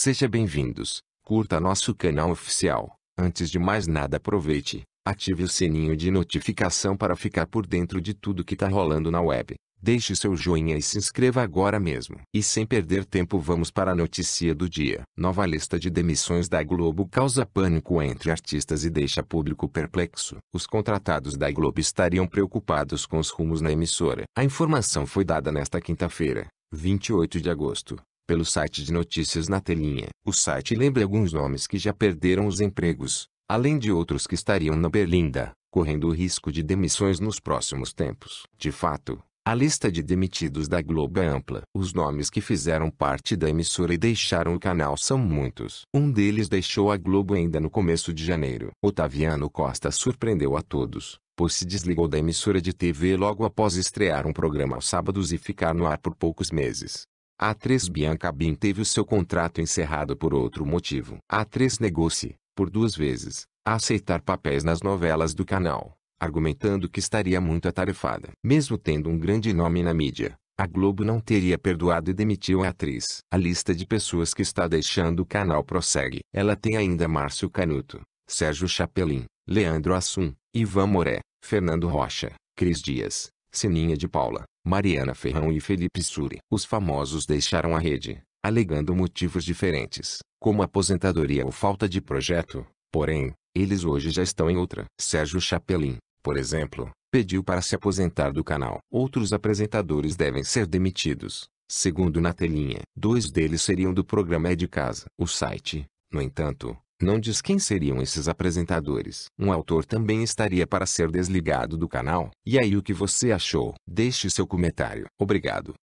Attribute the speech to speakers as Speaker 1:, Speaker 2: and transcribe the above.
Speaker 1: Seja bem-vindos, curta nosso canal oficial. Antes de mais nada aproveite, ative o sininho de notificação para ficar por dentro de tudo que tá rolando na web. Deixe seu joinha e se inscreva agora mesmo. E sem perder tempo vamos para a notícia do dia. Nova lista de demissões da Globo causa pânico entre artistas e deixa público perplexo. Os contratados da Globo estariam preocupados com os rumos na emissora. A informação foi dada nesta quinta-feira, 28 de agosto, pelo site de notícias na telinha. O site lembra alguns nomes que já perderam os empregos, além de outros que estariam na berlinda, correndo o risco de demissões nos próximos tempos. De fato, a lista de demitidos da Globo é ampla. Os nomes que fizeram parte da emissora e deixaram o canal são muitos. Um deles deixou a Globo ainda no começo de janeiro. Otaviano Costa surpreendeu a todos, pois se desligou da emissora de TV logo após estrear um programa aos sábados e ficar no ar por poucos meses. A 3 Bianca Bin teve o seu contrato encerrado por outro motivo. A A3 negou-se, por duas vezes, a aceitar papéis nas novelas do canal, argumentando que estaria muito atarefada. Mesmo tendo um grande nome na mídia, a Globo não teria perdoado e demitiu a atriz. A lista de pessoas que está deixando o canal prossegue. Ela tem ainda Márcio Canuto, Sérgio Chapelin, Leandro Assum, Ivan Moré, Fernando Rocha, Cris Dias, Sininha de Paula, Mariana Ferrão e Felipe Suri. Os famosos deixaram a rede, alegando motivos diferentes, como aposentadoria ou falta de projeto. Porém, eles hoje já estão em outra. Sérgio Chapelin, por exemplo, pediu para se aposentar do canal. Outros apresentadores devem ser demitidos, segundo na telinha. Dois deles seriam do programa É de Casa. O site, no entanto, não diz quem seriam esses apresentadores. Um autor também estaria para ser desligado do canal. E aí o que você achou? Deixe seu comentário. Obrigado.